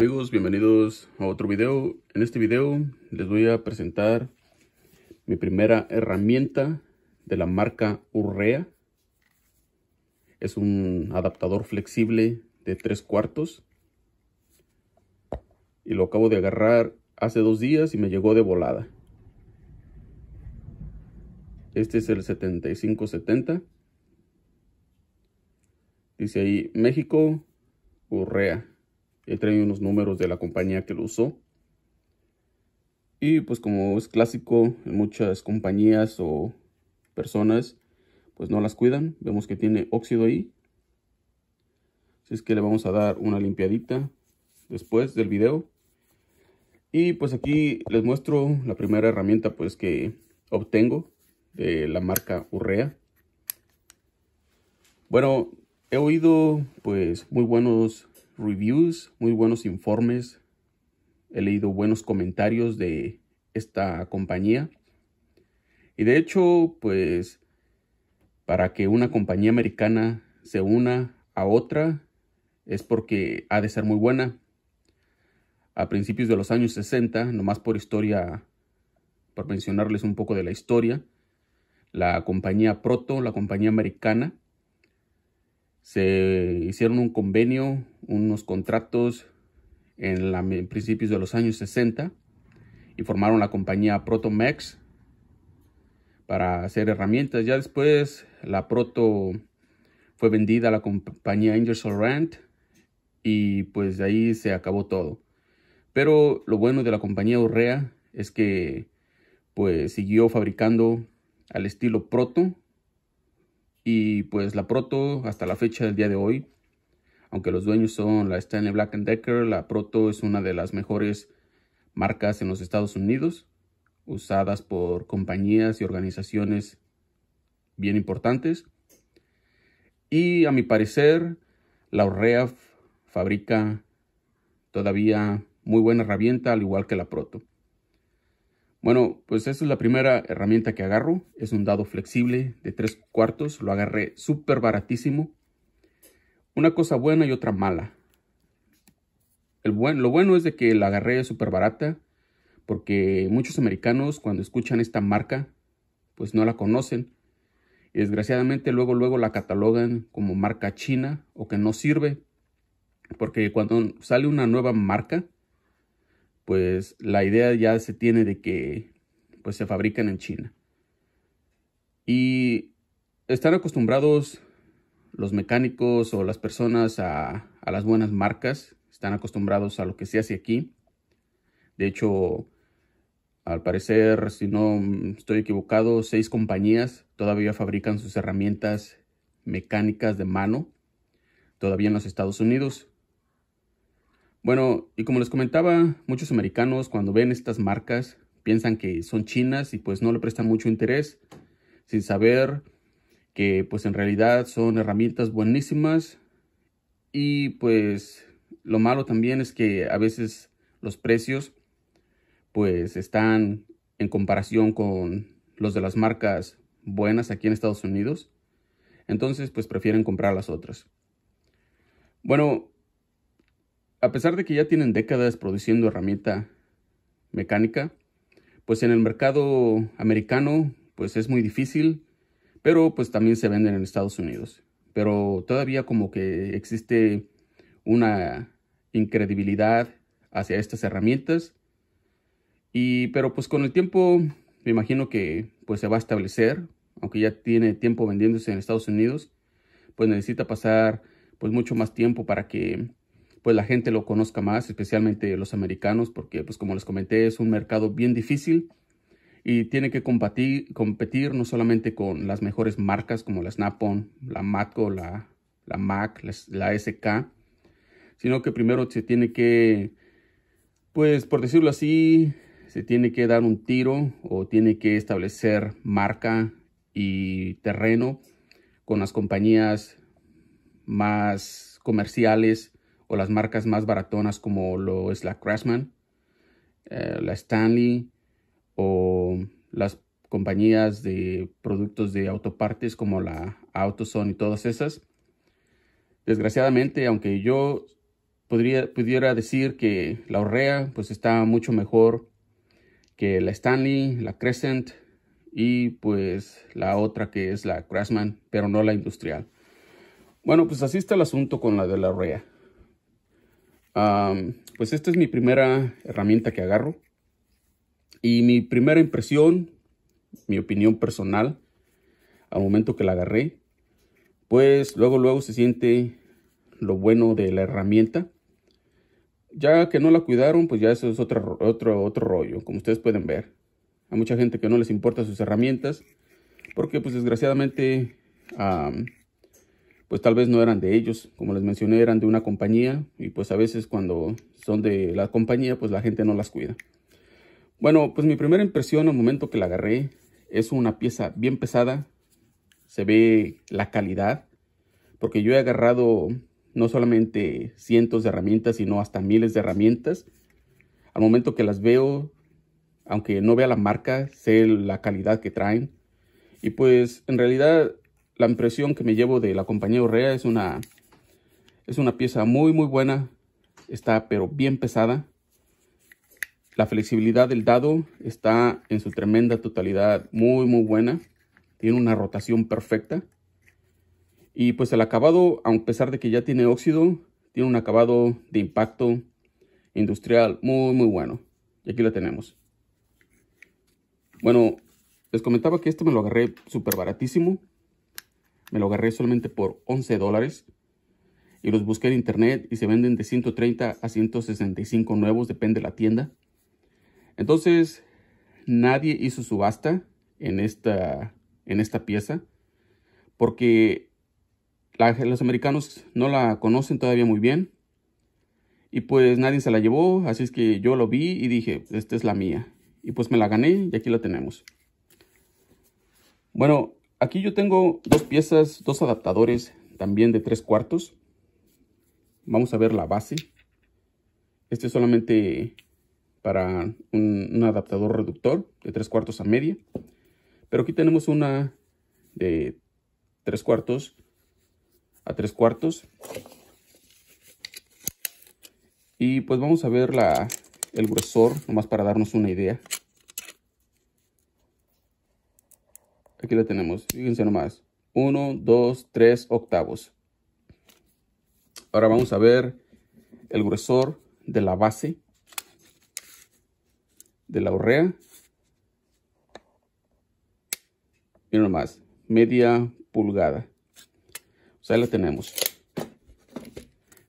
Amigos, bienvenidos a otro video. En este video les voy a presentar mi primera herramienta de la marca Urrea. Es un adaptador flexible de 3 cuartos. Y lo acabo de agarrar hace dos días y me llegó de volada. Este es el 7570. Dice ahí México Urrea. He trae unos números de la compañía que lo usó. Y pues como es clásico en muchas compañías o personas, pues no las cuidan. Vemos que tiene óxido ahí. Así es que le vamos a dar una limpiadita después del video. Y pues aquí les muestro la primera herramienta pues que obtengo de la marca Urrea. Bueno, he oído pues muy buenos reviews, muy buenos informes. He leído buenos comentarios de esta compañía. Y de hecho, pues, para que una compañía americana se una a otra, es porque ha de ser muy buena. A principios de los años 60, nomás por historia, por mencionarles un poco de la historia, la compañía Proto, la compañía americana, se hicieron un convenio, unos contratos en, principios de los años 60 y formaron la compañía Protomex para hacer herramientas. Ya después la Proto fue vendida a la compañía Ingersoll Rand y pues de ahí se acabó todo. Pero lo bueno de la compañía Urrea es que pues siguió fabricando al estilo Proto y pues la Proto, hasta la fecha del día de hoy, aunque los dueños son la Stanley Black Decker, la Proto es una de las mejores marcas en los Estados Unidos, usadas por compañías y organizaciones bien importantes. Y a mi parecer, la Orrea fabrica todavía muy buena herramienta, al igual que la Proto. Bueno, pues esa es la primera herramienta que agarro. Es un dado flexible de tres cuartos. Lo agarré súper baratísimo. Una cosa buena y otra mala. lo bueno es de que la agarré súper barata. Porque muchos americanos cuando escuchan esta marca, pues no la conocen. Y desgraciadamente luego, luego la catalogan como marca china o que no sirve. Porque cuando sale una nueva marca, pues la idea ya se tiene de que pues se fabrican en China. Y están acostumbrados los mecánicos o las personas a, a las buenas marcas, están acostumbrados a lo que se hace aquí. De hecho, al parecer, si no estoy equivocado, seis compañías todavía fabrican sus herramientas mecánicas de mano, todavía en los Estados Unidos. Bueno, y como les comentaba, muchos americanos cuando ven estas marcas piensan que son chinas y pues no le prestan mucho interés, sin saber que pues en realidad son herramientas buenísimas y pues lo malo también es que a veces los precios pues están en comparación con los de las marcas buenas aquí en Estados Unidos. Entonces pues prefieren comprar las otras. Bueno, a pesar de que ya tienen décadas produciendo herramienta mecánica, pues en el mercado americano pues es muy difícil, pero pues también se venden en Estados Unidos. Pero todavía como que existe una incredibilidad hacia estas herramientas. Y pero pues con el tiempo me imagino que pues se va a establecer, aunque ya tiene tiempo vendiéndose en Estados Unidos, pues necesita pasar pues mucho más tiempo para que pues, la gente lo conozca más, especialmente los americanos, porque pues como les comenté es un mercado bien difícil y tiene que competir, no solamente con las mejores marcas como la Snap-on, la Matco, la, la Mac, la, la, SK, sino que primero se tiene que, pues por decirlo así, se tiene que dar un tiro o tiene que establecer marca y terreno con las compañías más comerciales o las marcas más baratonas como lo es la Craftsman, eh, la Stanley o las compañías de productos de autopartes como la AutoZone y todas esas. Desgraciadamente, aunque yo pudiera decir que la Orrea pues está mucho mejor que la Stanley, la Crescent y pues la otra que es la Craftsman, pero no la industrial. Bueno, pues así está el asunto con la de la Orrea pues esta es mi primera herramienta que agarro. Y mi primera impresión, mi opinión personal, al momento que la agarré, pues luego, luego se siente lo bueno de la herramienta. Ya que no la cuidaron, pues ya eso es otro, otro, otro rollo, como ustedes pueden ver. Hay mucha gente que no les importa sus herramientas, porque pues desgraciadamente pues tal vez no eran de ellos, como les mencioné, eran de una compañía y pues a veces cuando son de la compañía, pues la gente no las cuida. Bueno, pues mi primera impresión al momento que la agarré es una pieza bien pesada, se ve la calidad, porque yo he agarrado no solamente cientos de herramientas, sino hasta miles de herramientas. Al momento que las veo, aunque no vea la marca, sé la calidad que traen. Y pues en realidad la impresión que me llevo de la compañía Orrea es una, es una pieza muy, muy buena. Está pero bien pesada. La flexibilidad del dado está en su tremenda totalidad muy, muy buena. Tiene una rotación perfecta. Y pues el acabado, a pesar de que ya tiene óxido, tiene un acabado de impacto industrial muy, muy bueno. Y aquí lo tenemos. Bueno, les comentaba que este me lo agarré súper baratísimo. Me lo agarré solamente por 11 dólares. Y los busqué en internet y se venden de 130 a 165 nuevos, depende de la tienda. Entonces, nadie hizo subasta en esta, en esta pieza. Porque los americanos no la conocen todavía muy bien. Y pues nadie se la llevó, así es que yo lo vi y dije, pues, esta es la mía. Y pues me la gané y aquí la tenemos. Bueno, Aquí yo tengo dos piezas, dos adaptadores también de tres cuartos. Vamos a ver la base. Este es solamente para un, adaptador reductor de tres cuartos a media. Pero aquí tenemos una de tres cuartos a tres cuartos. Y pues vamos a ver la, el grosor nomás para darnos una idea. Aquí la tenemos. Fíjense nomás. 1, 2, 3 octavos. Ahora vamos a ver el gruesor de la base de la horrea. y nomás, media pulgada. O sea, ahí la tenemos.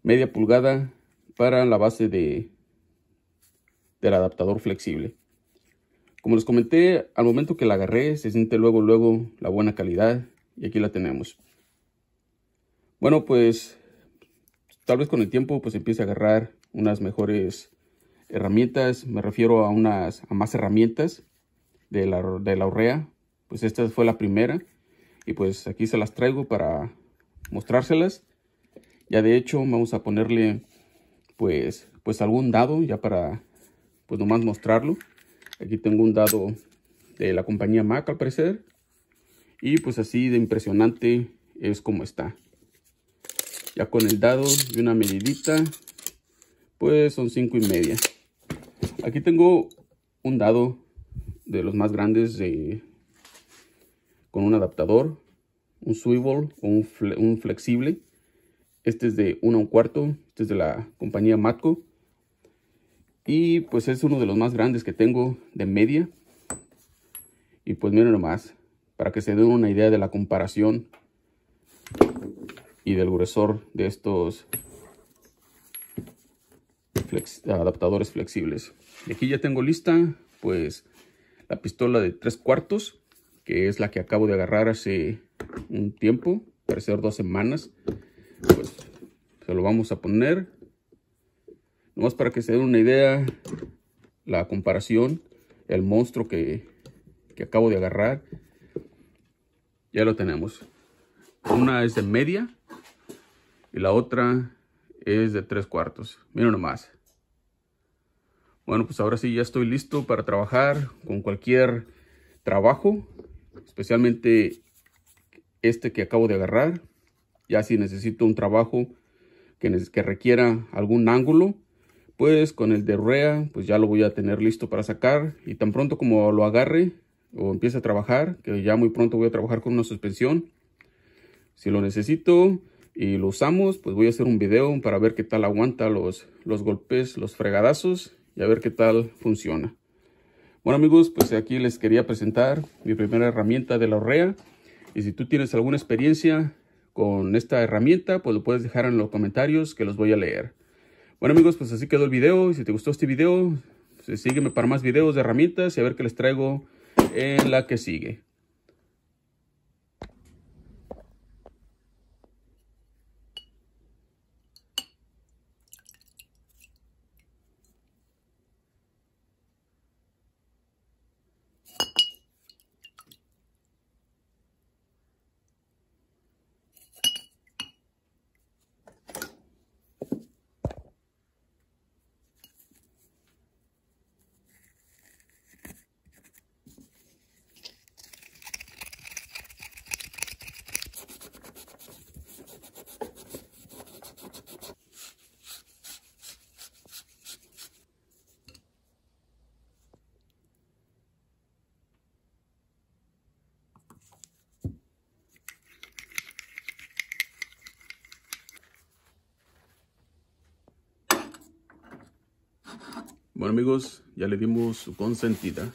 Media pulgada para la base de, del adaptador flexible. Como les comenté, al momento que la agarré, se siente luego, luego la buena calidad. Y aquí la tenemos. Bueno, pues tal vez con el tiempo pues empiece a agarrar unas mejores herramientas. Me refiero a unas a más herramientas de la, de la orrea. Pues esta fue la primera. Y pues aquí se las traigo para mostrárselas. Ya de hecho vamos a ponerle pues, pues algún dado ya para pues nomás mostrarlo. Aquí tengo un dado de la compañía Mac al parecer. Y pues así de impresionante es como está. Ya con el dado y una medidita, pues son cinco y media. Aquí tengo un dado de los más grandes con un adaptador, un swivel un, flexible. Este es de 1 a un cuarto, este es de la compañía Matco. Y pues es uno de los más grandes que tengo de media. Y pues miren nomás, para que se den una idea de la comparación y del gruesor de estos adaptadores flexibles. Y aquí ya tengo lista pues la pistola de tres cuartos, que es la que acabo de agarrar hace un tiempo, ser dos semanas. Pues, se lo vamos a poner Nomás para que se den una idea, la comparación, el monstruo que, acabo de agarrar, ya lo tenemos. Una es de media y la otra es de tres cuartos. Miren nomás. Bueno, pues ahora sí ya estoy listo para trabajar con cualquier trabajo, especialmente este que acabo de agarrar. Ya si necesito un trabajo que requiera algún ángulo, pues con el de REA, pues ya lo voy a tener listo para sacar y tan pronto como lo agarre o empiece a trabajar, que ya muy pronto voy a trabajar con una suspensión, si lo necesito y lo usamos, pues voy a hacer un video para ver qué tal aguanta los, los golpes, los fregadazos y a ver qué tal funciona. Bueno amigos, pues aquí les quería presentar mi primera herramienta de la REA y si tú tienes alguna experiencia con esta herramienta, pues lo puedes dejar en los comentarios que los voy a leer. Bueno amigos, pues así quedó el video. y Si te gustó este video, pues, sígueme para más videos de herramientas y a ver qué les traigo en la que sigue. amigos, ya le dimos su consentida.